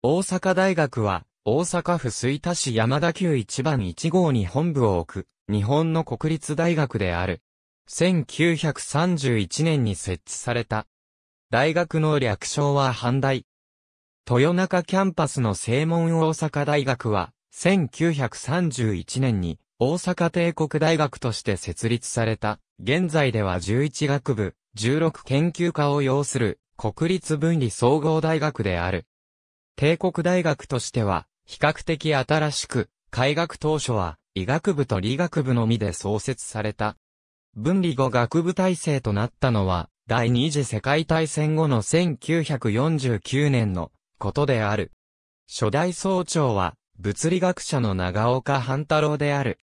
大阪大学は、大阪府吹田市山田急1番1号に本部を置く、日本の国立大学である。1931年に設置された。大学の略称は反大。豊中キャンパスの正門大阪大学は、1931年に大阪帝国大学として設立された。現在では11学部、16研究科を要する国立分離総合大学である。帝国大学としては、比較的新しく、開学当初は、医学部と理学部のみで創設された。分離後学部体制となったのは、第二次世界大戦後の1949年のことである。初代総長は、物理学者の長岡半太郎である。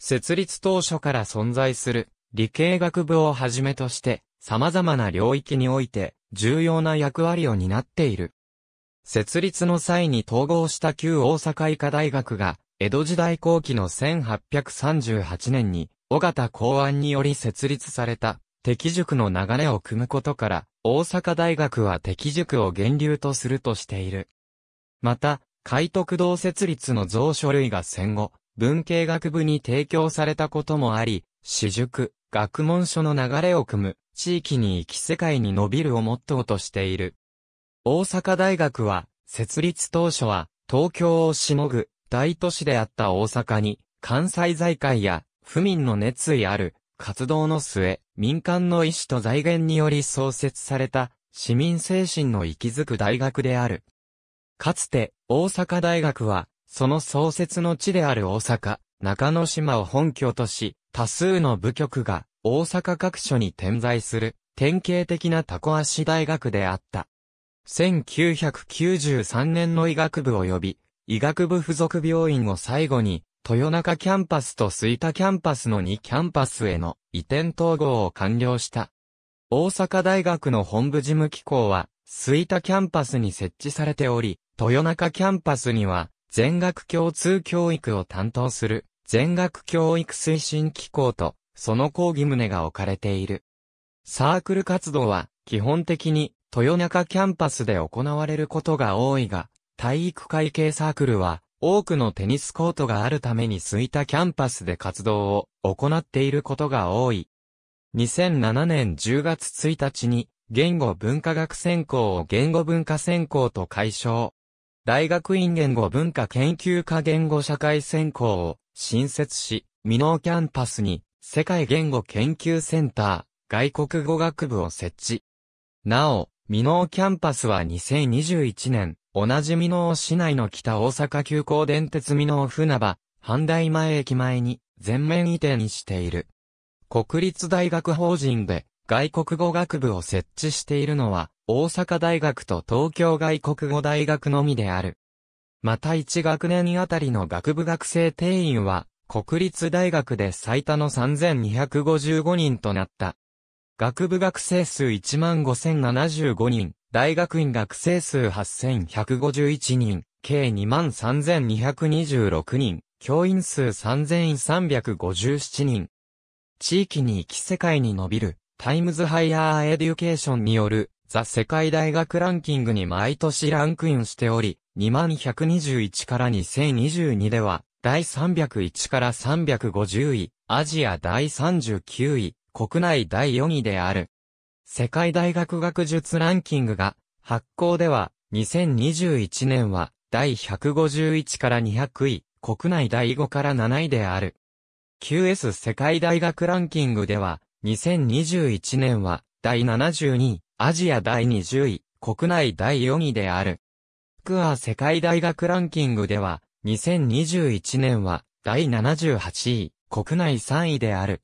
設立当初から存在する理系学部をはじめとして、様々な領域において重要な役割を担っている。設立の際に統合した旧大阪医科大学が、江戸時代後期の1838年に、尾形公安により設立された、敵塾の流れを組むことから、大阪大学は敵塾を源流とするとしている。また、海徳堂設立の蔵書類が戦後、文系学部に提供されたこともあり、私塾、学問書の流れを組む、地域に行き世界に伸びるをモットーとしている。大阪大学は、設立当初は、東京をしのぐ、大都市であった大阪に、関西財界や、府民の熱意ある、活動の末、民間の意志と財源により創設された、市民精神の息づく大学である。かつて、大阪大学は、その創設の地である大阪、中之島を本拠とし、多数の部局が、大阪各所に点在する、典型的なタコ足大学であった。1993年の医学部及び、医学部附属病院を最後に、豊中キャンパスと吹田キャンパスの2キャンパスへの移転統合を完了した。大阪大学の本部事務機構は、吹田キャンパスに設置されており、豊中キャンパスには、全学共通教育を担当する、全学教育推進機構と、その講義旨が置かれている。サークル活動は、基本的に、豊中キャンパスで行われることが多いが、体育会系サークルは、多くのテニスコートがあるために吹田キャンパスで活動を行っていることが多い。2007年10月1日に、言語文化学専攻を言語文化専攻と解消。大学院言語文化研究科言語社会専攻を新設し、未納キャンパスに世界言語研究センター、外国語学部を設置。なお、美濃キャンパスは2021年、同じ美濃市内の北大阪急行電鉄美濃船場、半大前駅前に全面移転している。国立大学法人で外国語学部を設置しているのは大阪大学と東京外国語大学のみである。また1学年あたりの学部学生定員は国立大学で最多の3255人となった。学部学生数15,075人、大学院学生数8,151人、計23,226人、教員数3,357人。地域に行き世界に伸びる、タイムズハイヤーエデュケーションによる、ザ・世界大学ランキングに毎年ランクインしており、2121から2022では、第301から350位、アジア第39位、国内第4位である。世界大学学術ランキングが発行では2021年は第151から200位、国内第5から7位である。QS 世界大学ランキングでは2021年は第72位、アジア第20位、国内第4位である。クア世界大学ランキングでは2021年は第78位、国内3位である。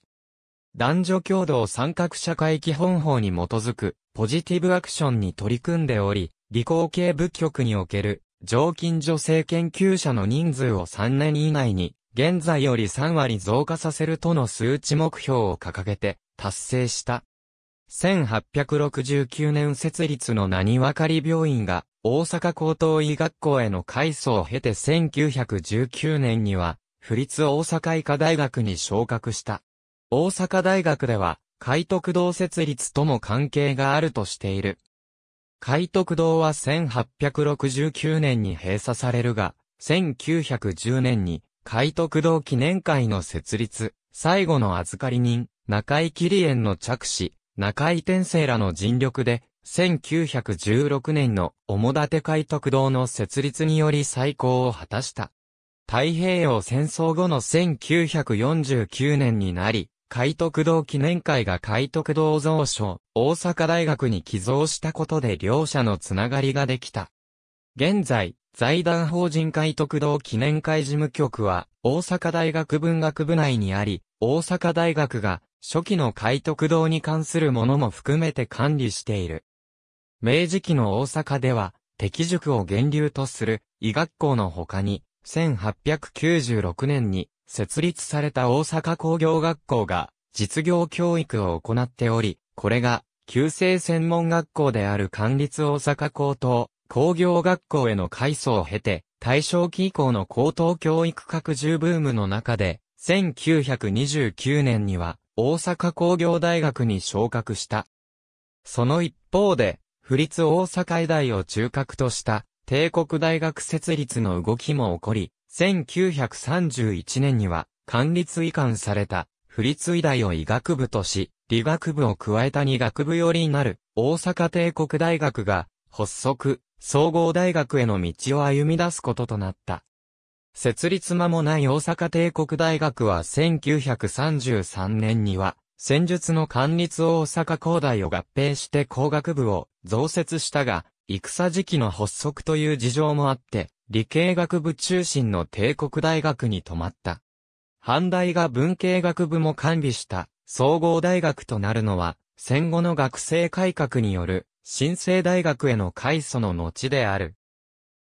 男女共同参画社会基本法に基づくポジティブアクションに取り組んでおり、理工系部局における常勤女性研究者の人数を3年以内に現在より3割増加させるとの数値目標を掲げて達成した。1869年設立の何分かり病院が大阪高等医学校への改装を経て1919年には府立大阪医科大学に昇格した。大阪大学では、海徳堂設立とも関係があるとしている。海徳堂は1869年に閉鎖されるが、1910年に海徳堂記念会の設立、最後の預かり人、中井桐園の着手、中井天聖らの尽力で、1916年の主立海徳堂の設立により再興を果たした。太平洋戦争後の1949年になり、海徳堂記念会が海徳堂蔵書、大阪大学に寄贈したことで両者のつながりができた。現在、財団法人海徳堂記念会事務局は、大阪大学文学部内にあり、大阪大学が、初期の海徳堂に関するものも含めて管理している。明治期の大阪では、敵塾を源流とする医学校の他に、1896年に設立された大阪工業学校が実業教育を行っており、これが、旧制専門学校である管立大阪高等工業学校への改装を経て、大正期以降の高等教育拡充ブームの中で、1929年には大阪工業大学に昇格した。その一方で、府立大阪医大を中核とした帝国大学設立の動きも起こり、1931年には、管理追管された、不立医大を医学部とし、理学部を加えた二学部寄りになる、大阪帝国大学が、発足、総合大学への道を歩み出すこととなった。設立間もない大阪帝国大学は1933年には、戦術の管理大阪工大を合併して工学部を増設したが、戦時期の発足という事情もあって、理系学部中心の帝国大学に泊まった。阪大が文系学部も完備した総合大学となるのは、戦後の学生改革による新生大学への改祖の後である。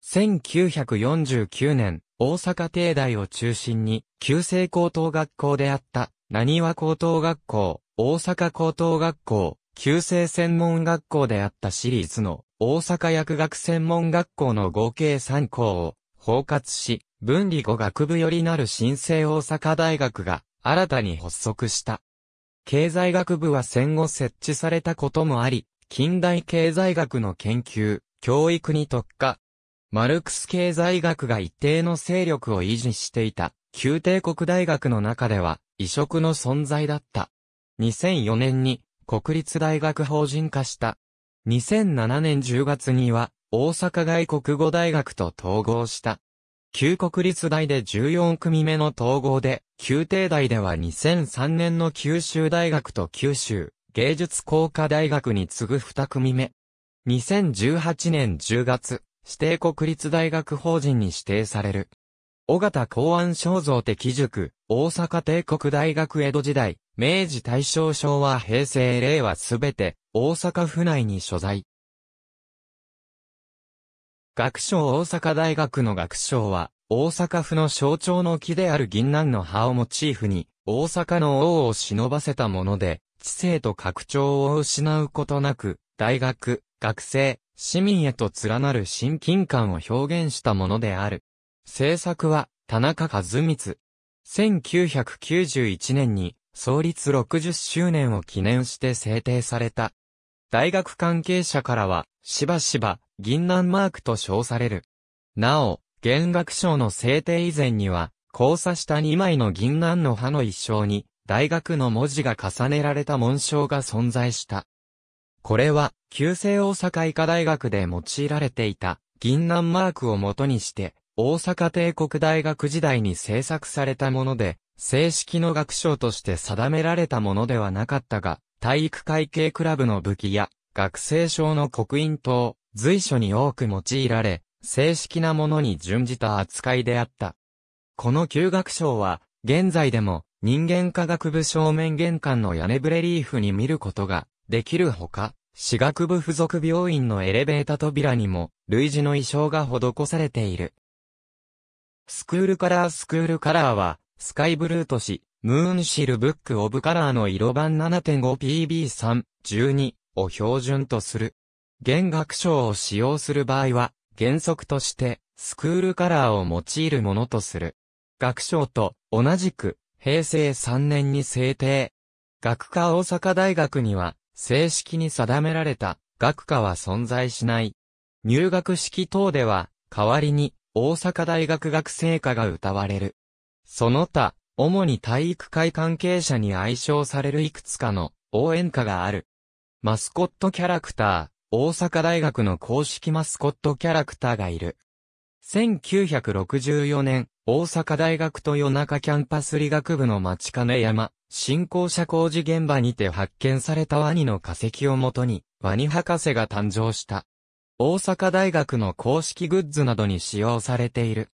1949年、大阪帝大を中心に、旧制高等学校であった、何和高等学校、大阪高等学校、旧制専門学校であったシリーズの大阪薬学専門学校の合計3校を包括し、分離語学部よりなる新生大阪大学が新たに発足した。経済学部は戦後設置されたこともあり、近代経済学の研究、教育に特化。マルクス経済学が一定の勢力を維持していた、旧帝国大学の中では、異色の存在だった。2004年に、国立大学法人化した。2007年10月には、大阪外国語大学と統合した。旧国立大で14組目の統合で、旧帝大では2003年の九州大学と九州芸術工科大学に次ぐ2組目。2018年10月、指定国立大学法人に指定される。尾形公安肖像的塾、大阪帝国大学江戸時代、明治大正昭和平成令和すべて、大阪府内に所在。学賞大阪大学の学賞は、大阪府の象徴の木である銀杏の葉をモチーフに、大阪の王を忍ばせたもので、知性と拡張を失うことなく、大学、学生、市民へと連なる親近感を表現したものである。制作は、田中和光。1991年に、創立60周年を記念して制定された。大学関係者からは、しばしば、銀杏マークと称される。なお、弦楽賞の制定以前には、交差した2枚の銀杏の葉の一生に、大学の文字が重ねられた紋章が存在した。これは、旧制大阪医科大学で用いられていた、銀杏マークを元にして、大阪帝国大学時代に制作されたもので、正式の学章として定められたものではなかったが、体育会系クラブの武器や、学生証の刻印等、随所に多く用いられ、正式なものに準じた扱いであった。この旧学賞は、現在でも、人間科学部正面玄関の屋根ブレリーフに見ることができるほか、私学部附属病院のエレベータ扉にも、類似の衣装が施されている。スクールカラースクールカラーは、スカイブルーとし、ムーンシルブックオブカラーの色版 7.5PB3、12を標準とする。弦楽章を使用する場合は、原則として、スクールカラーを用いるものとする。学章と同じく平成3年に制定。学科大阪大学には正式に定められた学科は存在しない。入学式等では代わりに大阪大学学生科が歌われる。その他主に体育会関係者に愛称されるいくつかの応援歌がある。マスコットキャラクター、大阪大学の公式マスコットキャラクターがいる。1964年、大阪大学と夜中キャンパス理学部の町金山、新校舎工事現場にて発見されたワニの化石をもとに、ワニ博士が誕生した。大阪大学の公式グッズなどに使用されている。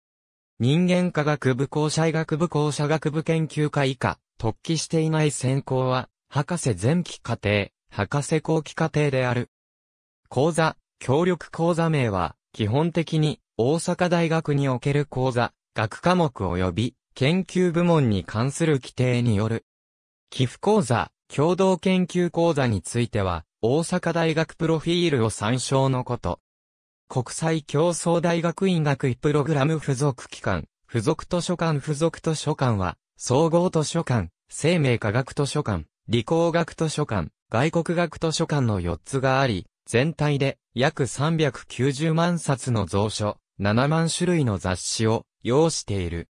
人間科学部校舎医学部校舎学部研究科以下、特記していない専攻は、博士前期課程、博士後期課程である。講座、協力講座名は、基本的に、大阪大学における講座、学科目及び、研究部門に関する規定による。寄付講座、共同研究講座については、大阪大学プロフィールを参照のこと。国際競争大学院学位プログラム付属機関、付属図書館付属図書館は、総合図書館、生命科学図書館、理工学図書館、外国学図書館の4つがあり、全体で約390万冊の蔵書、7万種類の雑誌を用している。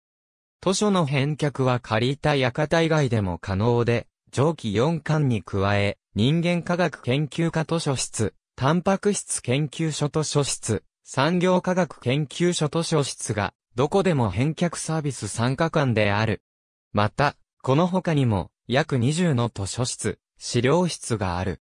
図書の返却は借りた館以外でも可能で、上記4巻に加え、人間科学研究科図書室、タンパク質研究所図書室、産業科学研究所図書室が、どこでも返却サービス参加官である。また、この他にも、約20の図書室、資料室がある。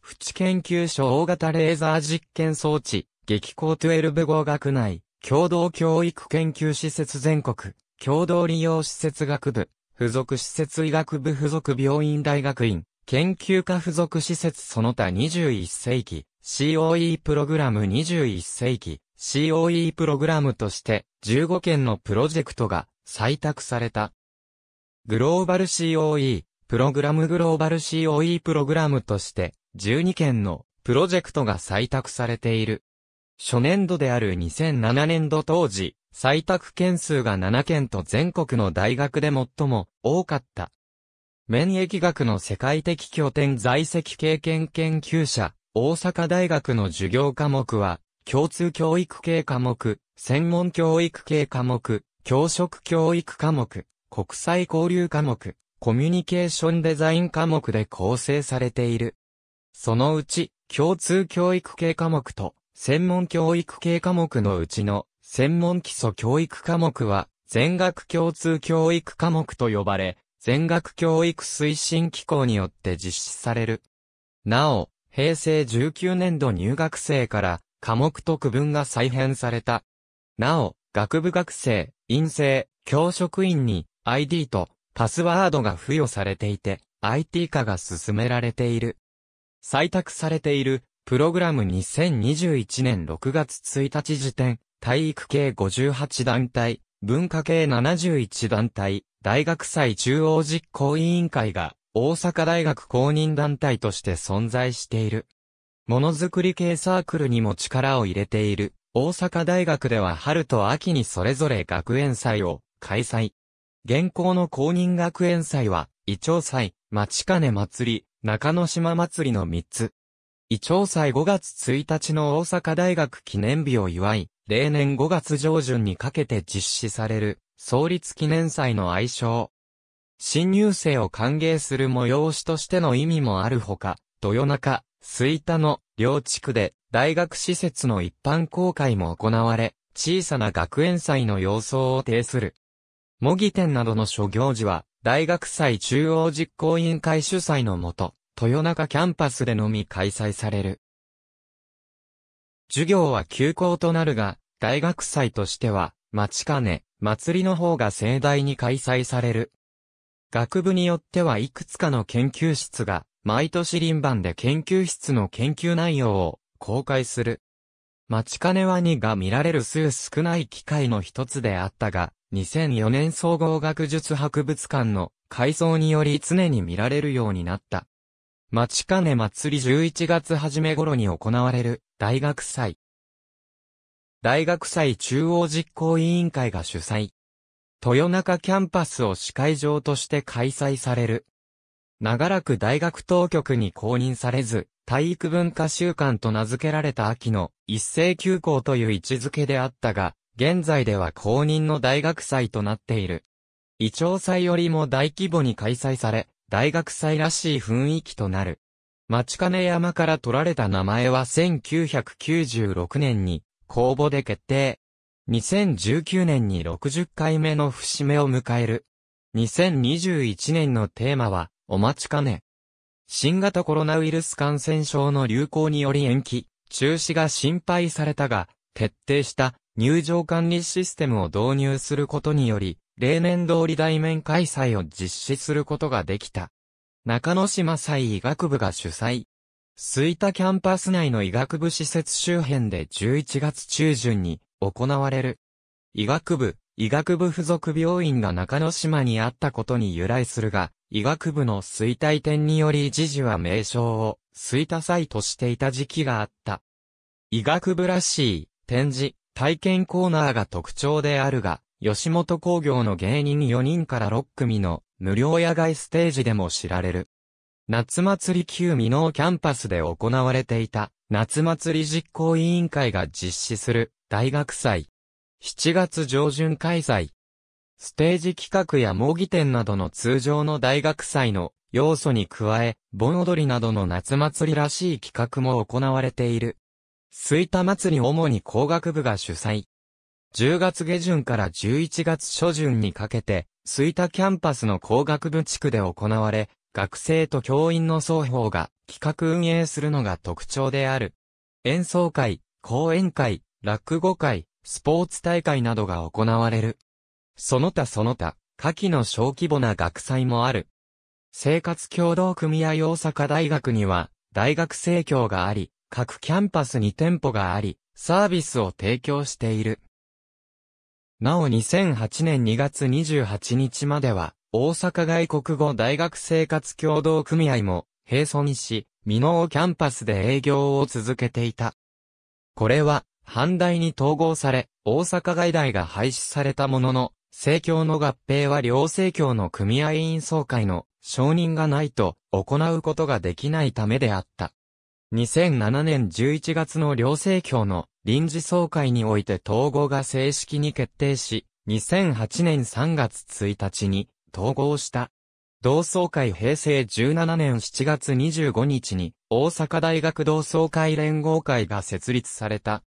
府知研究所大型レーザー実験装置、激光12号学内、共同教育研究施設全国、共同利用施設学部、附属施設医学部附属病院大学院、研究科付属施設その他21世紀、COE プログラム21世紀、COE プログラムとして15件のプロジェクトが採択された。グローバル COE、プログラムグローバル COE プログラムとして12件のプロジェクトが採択されている。初年度である2007年度当時、採択件数が7件と全国の大学で最も多かった。免疫学の世界的拠点在籍経験研究者、大阪大学の授業科目は、共通教育系科目、専門教育系科目、教職教育科目、国際交流科目、コミュニケーションデザイン科目で構成されている。そのうち、共通教育系科目と、専門教育系科目のうちの、専門基礎教育科目は、全学共通教育科目と呼ばれ、全学教育推進機構によって実施される。なお、平成19年度入学生から科目と区分が再編された。なお、学部学生、院生、教職員に ID とパスワードが付与されていて、IT 化が進められている。採択されている、プログラム2021年6月1日時点、体育系58団体、文化系71団体、大学祭中央実行委員会が、大阪大学公認団体として存在している。ものづくり系サークルにも力を入れている、大阪大学では春と秋にそれぞれ学園祭を開催。現行の公認学園祭は、伊調祭、町金祭り、中野島祭りの3つ。伊調祭5月1日の大阪大学記念日を祝い、例年5月上旬にかけて実施される、創立記念祭の愛称。新入生を歓迎する催しとしての意味もあるほか、豊中、吹田の両地区で大学施設の一般公開も行われ、小さな学園祭の様相を呈する。模擬店などの諸行事は、大学祭中央実行委員会主催のもと、豊中キャンパスでのみ開催される。授業は休校となるが、大学祭としては、町金、祭りの方が盛大に開催される。学部によってはいくつかの研究室が、毎年臨番で研究室の研究内容を公開する。町金ワニが見られる数少ない機会の一つであったが、2004年総合学術博物館の改装により常に見られるようになった。町金祭り11月初め頃に行われる大学祭。大学祭中央実行委員会が主催。豊中キャンパスを司会場として開催される。長らく大学当局に公認されず、体育文化週間と名付けられた秋の一斉休校という位置づけであったが、現在では公認の大学祭となっている。委長祭よりも大規模に開催され、大学祭らしい雰囲気となる。町金山から取られた名前は1996年に公募で決定。2019年に60回目の節目を迎える。2021年のテーマは、お待ちかね。新型コロナウイルス感染症の流行により延期、中止が心配されたが、徹底した入場管理システムを導入することにより、例年通り対面開催を実施することができた。中野島祭医学部が主催。吹田キャンパス内の医学部施設周辺で11月中旬に行われる。医学部、医学部附属病院が中野島にあったことに由来するが、医学部の衰退点により一時は名称を吹田祭としていた時期があった。医学部らしい展示、体験コーナーが特徴であるが、吉本工業の芸人4人から6組の無料野外ステージでも知られる。夏祭り旧未納キャンパスで行われていた夏祭り実行委員会が実施する大学祭。7月上旬開催。ステージ企画や模擬店などの通常の大学祭の要素に加え、盆踊りなどの夏祭りらしい企画も行われている。吹田祭り主に工学部が主催。10月下旬から11月初旬にかけて、吹田キャンパスの工学部地区で行われ、学生と教員の双方が企画運営するのが特徴である。演奏会、講演会、落語会、スポーツ大会などが行われる。その他その他、夏季の小規模な学祭もある。生活協同組合大阪大学には、大学生協があり、各キャンパスに店舗があり、サービスを提供している。なお2008年2月28日までは、大阪外国語大学生活協同組合も、並存し、美濃キャンパスで営業を続けていた。これは、反大に統合され、大阪外大が廃止されたものの、政教の合併は両政教の組合員総会の承認がないと行うことができないためであった。2007年11月の両政教の臨時総会において統合が正式に決定し、2008年3月1日に統合した。同窓会平成17年7月25日に大阪大学同窓会連合会が設立された。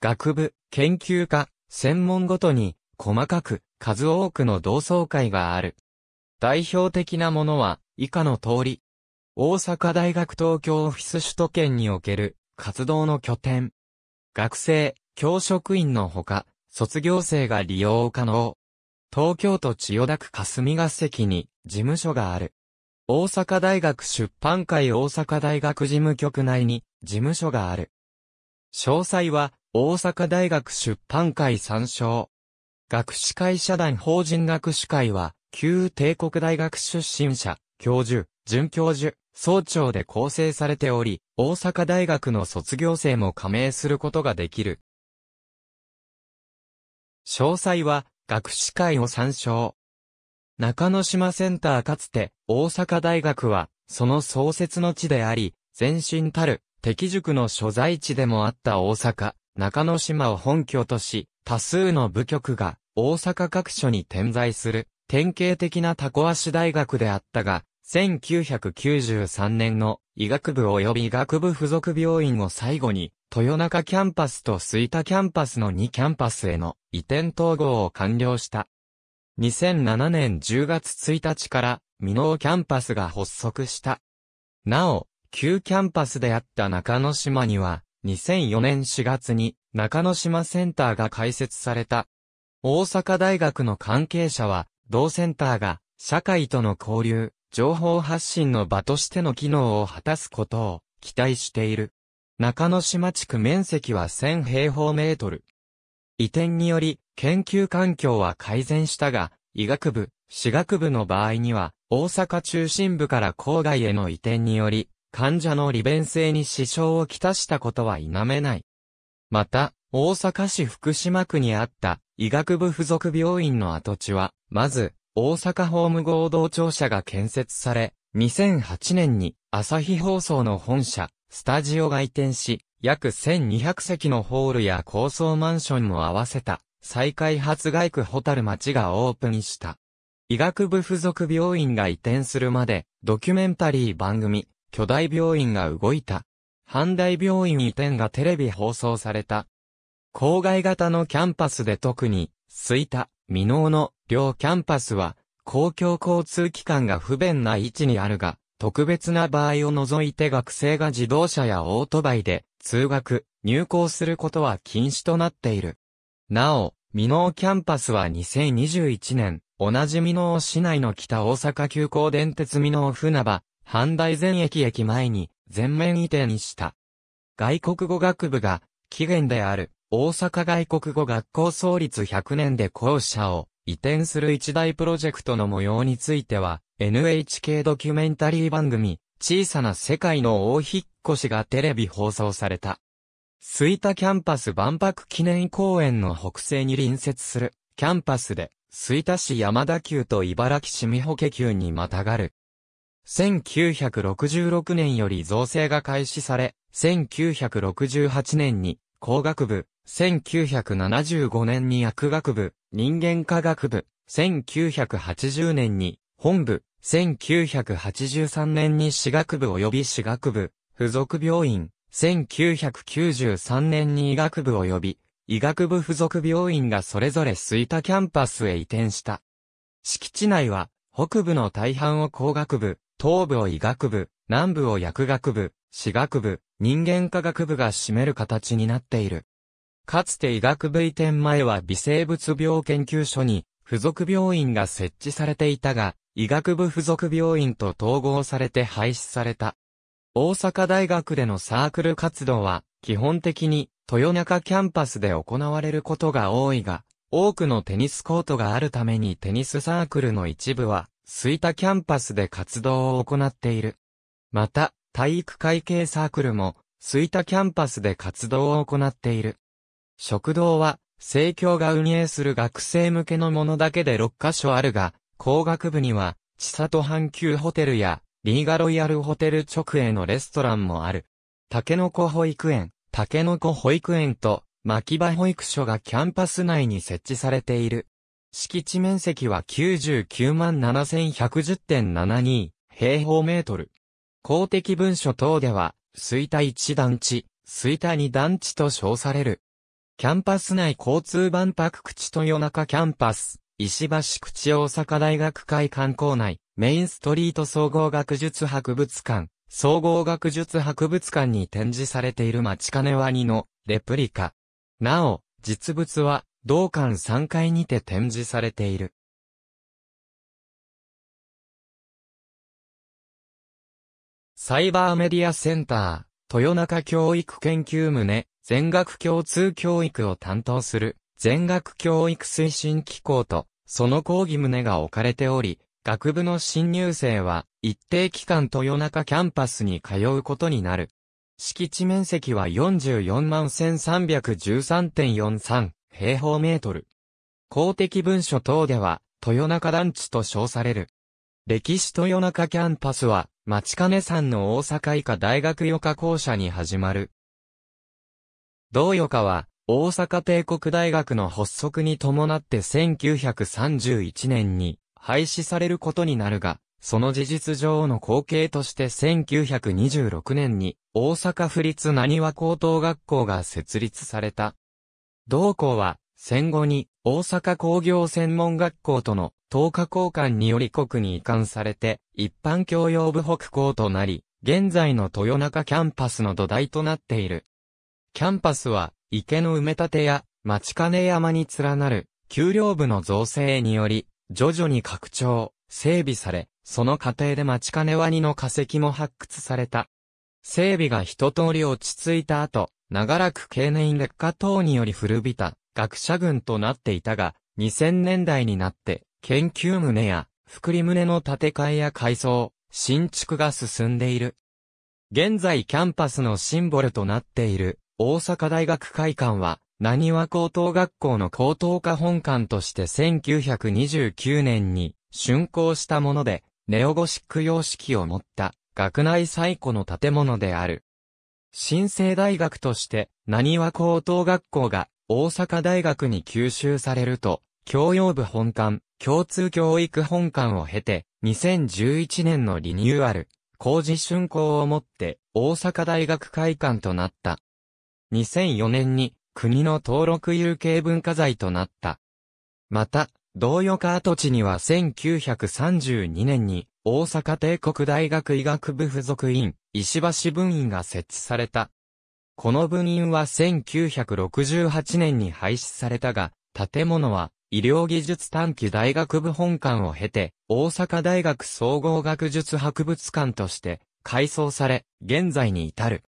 学部、研究科、専門ごとに細かく数多くの同窓会がある。代表的なものは以下の通り。大阪大学東京オフィス首都圏における活動の拠点。学生、教職員のほか、卒業生が利用可能。東京都千代田区霞が関に事務所がある。大阪大学出版会大阪大学事務局内に事務所がある。詳細は大阪大学出版会参照。学士会社団法人学士会は旧帝国大学出身者、教授、准教授、総長で構成されており、大阪大学の卒業生も加盟することができる。詳細は、学士会を参照。中之島センターかつて、大阪大学は、その創設の地であり、前身たる、敵塾の所在地でもあった大阪、中之島を本拠とし、多数の部局が、大阪各所に点在する、典型的なタコ足大学であったが、1993年の医学部及び医学部附属病院を最後に、豊中キャンパスと吹田キャンパスの2キャンパスへの移転統合を完了した。2007年10月1日から、美濃キャンパスが発足した。なお、旧キャンパスであった中之島には、2004年4月に中之島センターが開設された。大阪大学の関係者は、同センターが社会との交流、情報発信の場としての機能を果たすことを期待している。中之島地区面積は1000平方メートル。移転により研究環境は改善したが、医学部、私学部の場合には、大阪中心部から郊外への移転により、患者の利便性に支障をきたしたことは否めない。また、大阪市福島区にあった医学部附属病院の跡地は、まず、大阪ホーム合同庁舎が建設され、2008年に朝日放送の本社、スタジオが移転し、約1200席のホールや高層マンションも合わせた、再開発外区ホタル町がオープンした。医学部附属病院が移転するまで、ドキュメンタリー番組、巨大病院が動いた。阪大病院移転がテレビ放送された。郊外型のキャンパスで特に、吹田、美濃の両キャンパスは、公共交通機関が不便な位置にあるが、特別な場合を除いて学生が自動車やオートバイで通学、入校することは禁止となっている。なお、美濃キャンパスは2021年、同じ美濃市内の北大阪急行電鉄美濃船場、阪大前駅駅前に全面移転した。外国語学部が起源である大阪外国語学校創立100年で校舎を移転する一大プロジェクトの模様については、NHK ドキュメンタリー番組、小さな世界の大引っ越しがテレビ放送された。吹田キャンパス万博記念公園の北西に隣接するキャンパスで、吹田市山田急と茨城市美保家急にまたがる。1966年より造成が開始され、1968年に工学部、1975年に薬学部、人間科学部、1980年に、本部、1983年に私学部及び私学部、付属病院、1993年に医学部及び、医学部付属病院がそれぞれ吹田キャンパスへ移転した。敷地内は、北部の大半を工学部、東部を医学部、南部を薬学部、私学部、人間科学部が占める形になっている。かつて医学部移転前は微生物病研究所に付属病院が設置されていたが、医学部付属病院と統合されて廃止された。大阪大学でのサークル活動は、基本的に豊中キャンパスで行われることが多いが、多くのテニスコートがあるためにテニスサークルの一部は、吹田キャンパスで活動を行っている。また、体育会系サークルも、吹田キャンパスで活動を行っている。食堂は、生協が運営する学生向けのものだけで6カ所あるが、工学部には、千里阪急ホテルや、リーガロイヤルホテル直営のレストランもある。竹の子保育園、竹の子保育園と、牧場保育所がキャンパス内に設置されている。敷地面積は99万7110.72平方メートル。公的文書等では、水田1団地、水田2団地と称される。キャンパス内交通万博口豊中キャンパス、石橋口大阪大学会観光内、メインストリート総合学術博物館、総合学術博物館に展示されている町金ワニのレプリカ。なお、実物は同館3階にて展示されている。サイバーメディアセンター、豊中教育研究棟、全学共通教育を担当する全学教育推進機構とその講義旨が置かれており、学部の新入生は一定期間豊中キャンパスに通うことになる。敷地面積は44万1313.43平方メートル。公的文書等では豊中団地と称される。歴史豊中キャンパスは、町金山の大阪医科大学予科校舎に始まる、同余科は、大阪帝国大学の発足に伴って1931年に廃止されることになるが、その事実上の後継として1926年に大阪府立何和高等学校が設立された。同校は戦後に大阪工業専門学校との等価交換により国に移管されて一般教養部北校となり、現在の豊中キャンパスの土台となっている。キャンパスは、池の埋め立てや、町金山に連なる、丘陵部の造成により、徐々に拡張、整備され、その過程で町金ワニの化石も発掘された。整備が一通り落ち着いた後、長らく経年劣化等により古びた学者群となっていたが、2000年代になって、研究棟や、福利棟の建て替えや改装、新築が進んでいる。現在キャンパスのシンボルとなっている、大阪大学会館は、何和高等学校の高等科本館として1929年に竣工したもので、ネオゴシック様式を持った学内最古の建物である。新生大学として、何和高等学校が大阪大学に吸収されると、教養部本館、共通教育本館を経て、2011年のリニューアル、工事竣工をもって大阪大学会館となった。2004年に国の登録有形文化財となった。また、同余カ跡地には1932年に大阪帝国大学医学部附属院、石橋分院が設置された。この分院は1968年に廃止されたが、建物は医療技術短期大学部本館を経て、大阪大学総合学術博物館として改装され、現在に至る。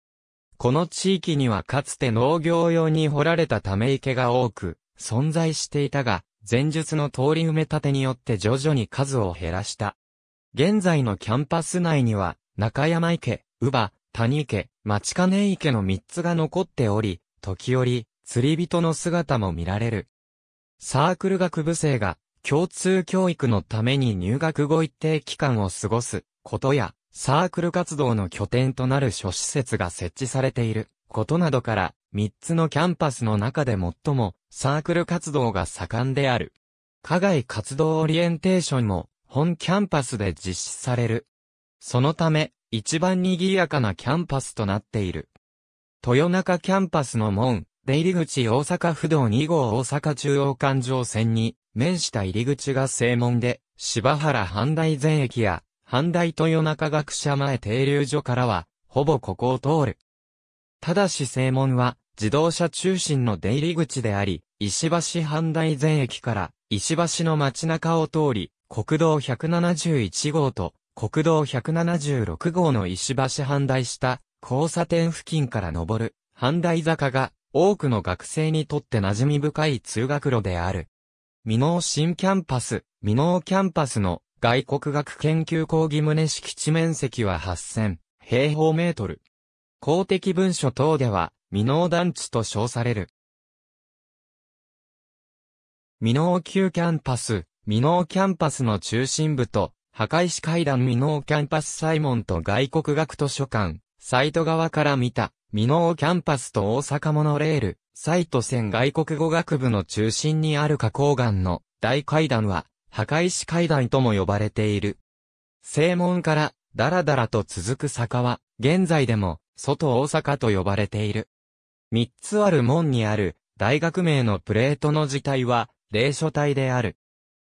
この地域にはかつて農業用に掘られたため池が多く存在していたが、前述の通り埋め立てによって徐々に数を減らした。現在のキャンパス内には、中山池、宇波、谷池、町金池の3つが残っており、時折、釣り人の姿も見られる。サークル学部生が、共通教育のために入学後一定期間を過ごす、ことや、サークル活動の拠点となる諸施設が設置されていることなどから、3つのキャンパスの中で最もサークル活動が盛んである。課外活動オリエンテーションも本キャンパスで実施される。そのため、一番賑やかなキャンパスとなっている。豊中キャンパスの門、出入り口大阪府道2号大阪中央環状線に面した入り口が正門で、柴原半大前駅や阪大豊中学舎前停留所からは、ほぼここを通る。ただし正門は、自動車中心の出入り口であり、石橋阪大前駅から石橋の街中を通り、国道171号と国道176号の石橋阪大下、交差点付近から登る阪大坂が多くの学生にとって馴染み深い通学路である。美濃新キャンパス、美濃キャンパスの外国学研究講義棟敷地面積は8000平方メートル。公的文書等では、未納団地と称される。未納級キャンパス、未納キャンパスの中心部と、墓石階段未納キャンパスサイモンと外国学図書館、サイト側から見た、未納キャンパスと大阪モノレール、サイト線外国語学部の中心にある花崗岩の大階段は、墓石階段とも呼ばれている。正門から、だらだらと続く坂は、現在でも、外大阪と呼ばれている。三つある門にある、大学名のプレートの字体は、霊書体である。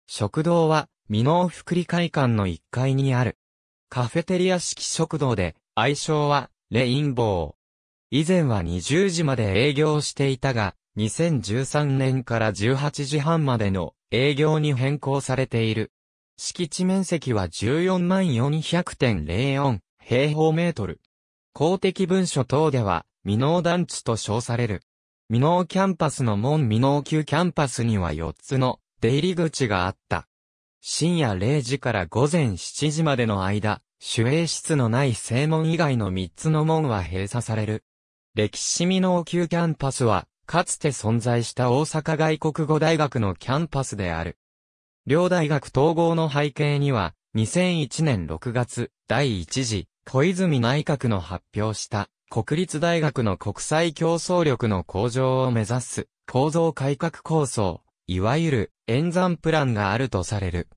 食堂は、美濃福利会館の1階にある。カフェテリア式食堂で、愛称は、レインボー。以前は20時まで営業していたが、2013年から18時半までの営業に変更されている。敷地面積は14万400.04平方メートル。公的文書等では、未納団地と称される。未納キャンパスの門未納級キャンパスには4つの出入り口があった。深夜0時から午前7時までの間、守衛室のない正門以外の3つの門は閉鎖される。歴史未納級キャンパスは、かつて存在した大阪外国語大学のキャンパスである。両大学統合の背景には、2001年6月、第1次、小泉内閣の発表した、国立大学の国際競争力の向上を目指す、構造改革構想、いわゆる、演算プランがあるとされる。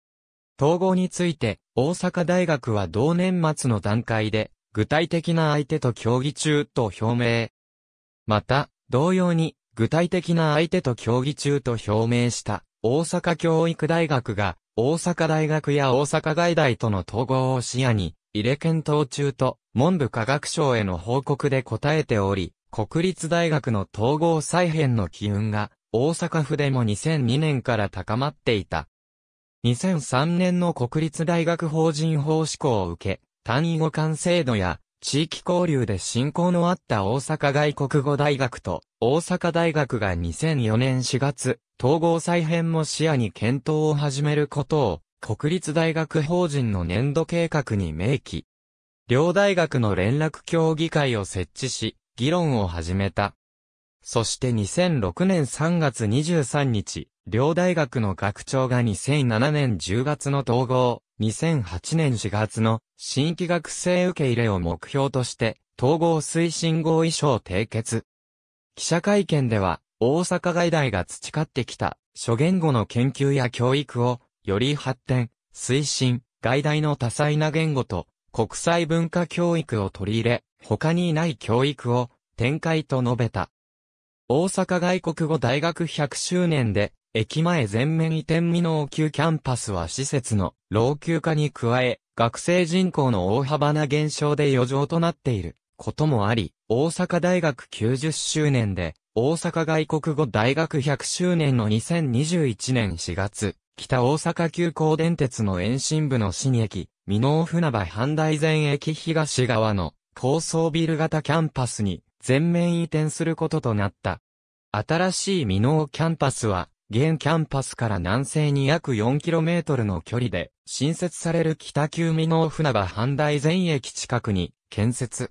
統合について、大阪大学は同年末の段階で、具体的な相手と協議中と表明。また、同様に、具体的な相手と協議中と表明した大阪教育大学が大阪大学や大阪外大との統合を視野に入れ検討中と文部科学省への報告で答えており、国立大学の統合再編の機運が大阪府でも2002年から高まっていた。2003年の国立大学法人法施行を受け、単位互換制度や地域交流で進行のあった大阪外国語大学と大阪大学が2004年4月、統合再編も視野に検討を始めることを国立大学法人の年度計画に明記。両大学の連絡協議会を設置し、議論を始めた。そして2006年3月23日、両大学の学長が2007年10月の統合、2008年4月の新規学生受け入れを目標として、統合推進合意書を締結。記者会見では、大阪外大が培ってきた、諸言語の研究や教育を、より発展、推進、外大の多彩な言語と、国際文化教育を取り入れ、他にない教育を、展開と述べた。大阪外国語大学100周年で、駅前全面移転未納級キャンパスは施設の老朽化に加え、学生人口の大幅な減少で余剰となっていることもあり、大阪大学90周年で、大阪外国語大学100周年の2021年4月、北大阪急行電鉄の延伸部の新駅、美濃船場半大前駅東側の高層ビル型キャンパスに全面移転することとなった。新しい美濃キャンパスは、現キャンパスから南西に約 4km の距離で、新設される北九美濃船場半大前駅近くに建設。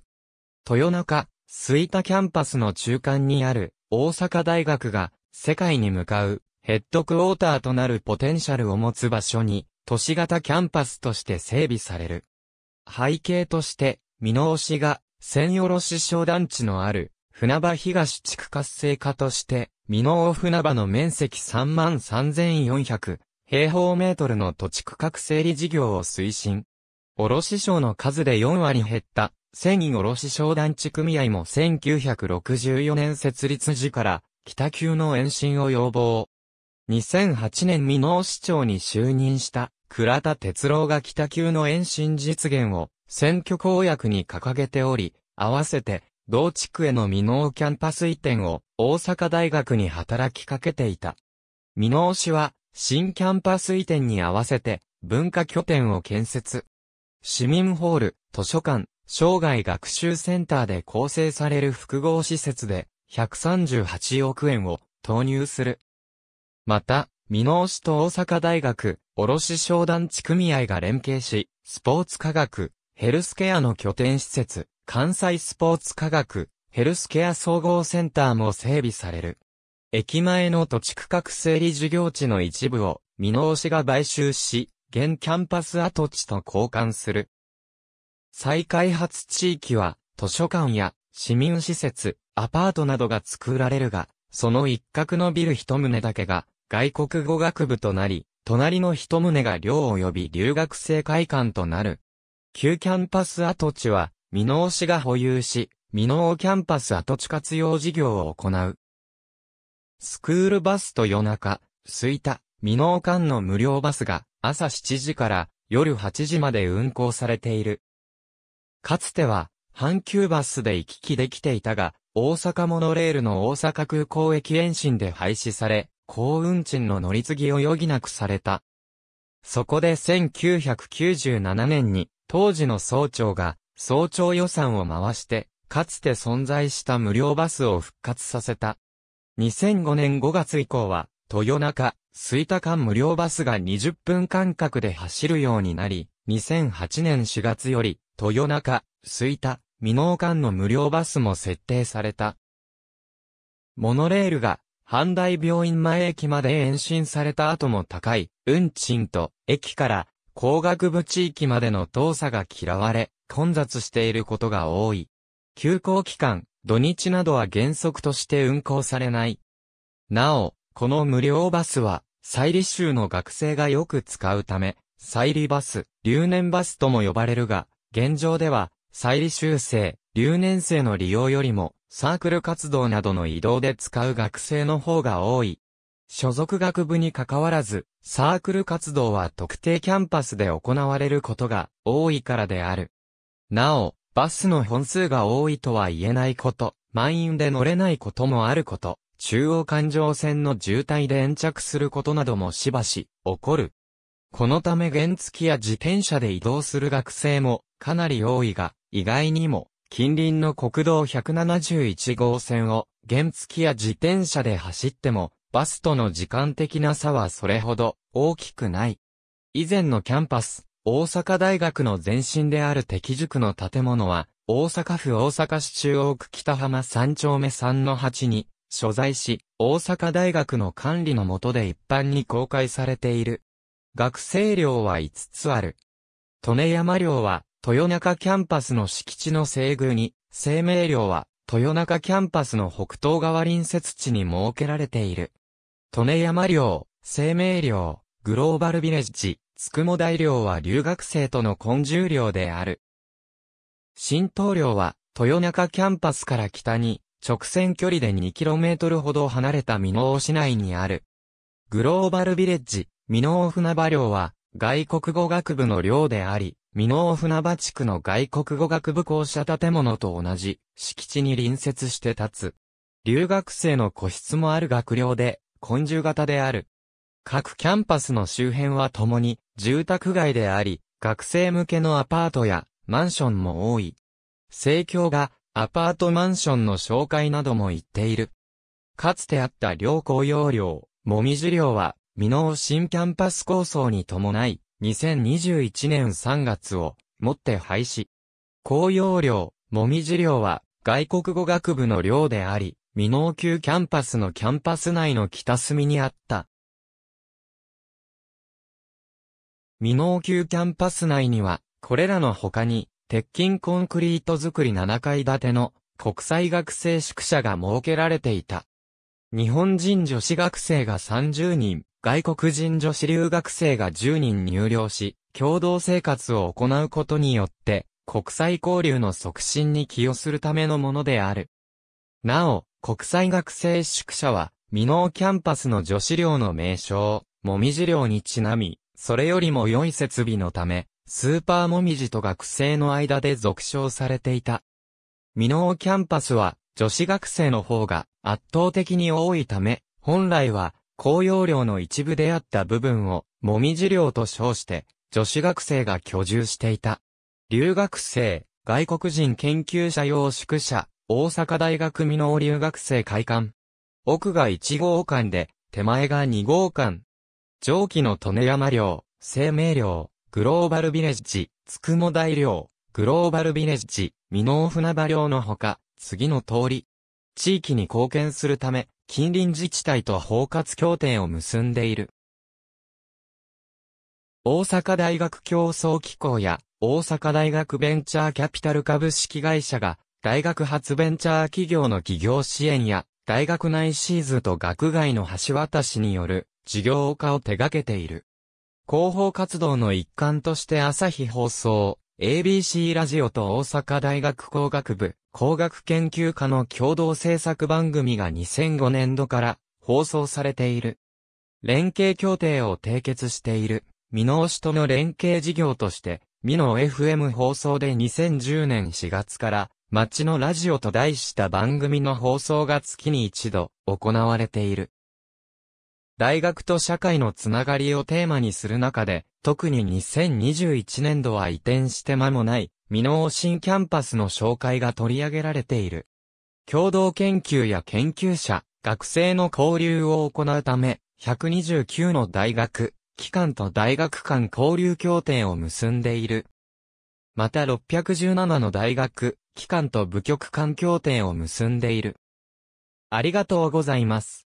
豊中、水田キャンパスの中間にある大阪大学が世界に向かうヘッドクォーターとなるポテンシャルを持つ場所に都市型キャンパスとして整備される。背景として、美濃市が、千よろし商団地のある、船場東地区活性化として、美濃船場の面積33,400平方メートルの土地区画整理事業を推進。卸商の数で4割減った、繊維卸商団地組合も1964年設立時から北急の延伸を要望。2008年美濃市長に就任した倉田哲郎が北急の延伸実現を選挙公約に掲げており、合わせて同地区への未納キャンパス移転を大阪大学に働きかけていた。未納市は新キャンパス移転に合わせて文化拠点を建設。市民ホール、図書館、生涯学習センターで構成される複合施設で138億円を投入する。また、美濃市と大阪大学、卸商団地組合が連携し、スポーツ科学、ヘルスケアの拠点施設、関西スポーツ科学、ヘルスケア総合センターも整備される。駅前の土地区画整理事業地の一部を、美濃市が買収し、現キャンパス跡地と交換する。再開発地域は、図書館や市民施設、アパートなどが作られるが、その一角のビル一棟だけが、外国語学部となり、隣の一棟が寮及び留学生会館となる。旧キャンパス跡地は、箕面市が保有し、箕面キャンパス跡地活用事業を行う。スクールバスと夜中、吹田、箕面間の無料バスが朝7時から夜8時まで運行されている。かつては、阪急バスで行き来できていたが、大阪モノレールの大阪空港駅延伸で廃止され、高運賃の乗り継ぎを余儀なくされた。そこで1997年に、当時の総長が、早朝予算を回して、かつて存在した無料バスを復活させた。2005年5月以降は、豊中、吹田間無料バスが20分間隔で走るようになり、2008年4月より、豊中、吹田、未納間の無料バスも設定された。モノレールが、阪大病院前駅まで延伸された後も高い、運賃と、駅から、工学部地域までの動作が嫌われ、混雑していることが多い。休校期間、土日などは原則として運行されない。なお、この無料バスは、再利州の学生がよく使うため、再利バス、留年バスとも呼ばれるが、現状では、再利修生、留年生の利用よりも、サークル活動などの移動で使う学生の方が多い。所属学部に関わらず、サークル活動は特定キャンパスで行われることが多いからである。なお、バスの本数が多いとは言えないこと、満員で乗れないこともあること、中央環状線の渋滞で延着することなどもしばし、起こる。このため原付や自転車で移動する学生もかなり多いが、意外にも近隣の国道171号線を原付や自転車で走ってもバスとの時間的な差はそれほど大きくない。以前のキャンパス、大阪大学の前身である敵塾の建物は、大阪府大阪市中央区北浜3丁目3の8に、所在し、大阪大学の管理の下で一般に公開されている。学生寮は5つある。利根山寮は、豊中キャンパスの敷地の西宮に、生命寮は、豊中キャンパスの北東側隣接地に設けられている。利根山寮、生命寮、グローバルビレッジ、つくも大寮は留学生との根重寮である。新東寮は、豊中キャンパスから北に、直線距離で 2km ほど離れた美濃市内にある。グローバルビレッジ、美濃船場寮は、外国語学部の寮であり、美濃船場地区の外国語学部校舎建物と同じ、敷地に隣接して立つ。留学生の個室もある学寮で、根虫型である。各キャンパスの周辺は共に、住宅街であり、学生向けのアパートやマンションも多い。生協がアパートマンションの紹介なども言っている。かつてあった両公用寮、もみじ寮は、未納新キャンパス構想に伴い、2021年3月をもって廃止。公用寮、もみじ寮は、外国語学部の寮であり、未納級キャンパスのキャンパス内の北隅にあった、未納級キャンパス内には、これらの他に、鉄筋コンクリート造り7階建ての国際学生宿舎が設けられていた。日本人女子学生が30人、外国人女子留学生が10人入寮し、共同生活を行うことによって、国際交流の促進に寄与するためのものである。なお、国際学生宿舎は、未納キャンパスの女子寮の名称、もみじ寮にちなみ、それよりも良い設備のため、スーパーモミジと学生の間で俗称されていた。ミノーキャンパスは、女子学生の方が圧倒的に多いため、本来は、公用量の一部であった部分を、もみじ寮と称して、女子学生が居住していた。留学生、外国人研究者用宿舎、大阪大学ノ納留学生会館。奥が1号館で、手前が2号館。上記の利根山漁、生命漁、グローバルビレッジ、つくも大漁、グローバルビレッジ、美濃船場漁のほか、次の通り。地域に貢献するため、近隣自治体と包括協定を結んでいる。大阪大学競争機構や大阪大学ベンチャーキャピタル株式会社が大学発ベンチャー企業の企業支援や大学内シーズと学外の橋渡しによる事業化を手掛けている。広報活動の一環として朝日放送、ABC ラジオと大阪大学工学部、工学研究科の共同制作番組が2005年度から放送されている。連携協定を締結している、美濃市との連携事業として、美濃 FM 放送で2010年4月から、街のラジオと題した番組の放送が月に一度行われている。大学と社会のつながりをテーマにする中で、特に2021年度は移転して間もない、未納新キャンパスの紹介が取り上げられている。共同研究や研究者、学生の交流を行うため、129の大学、機関と大学間交流協定を結んでいる。また617の大学、機関と部局間協定を結んでいる。ありがとうございます。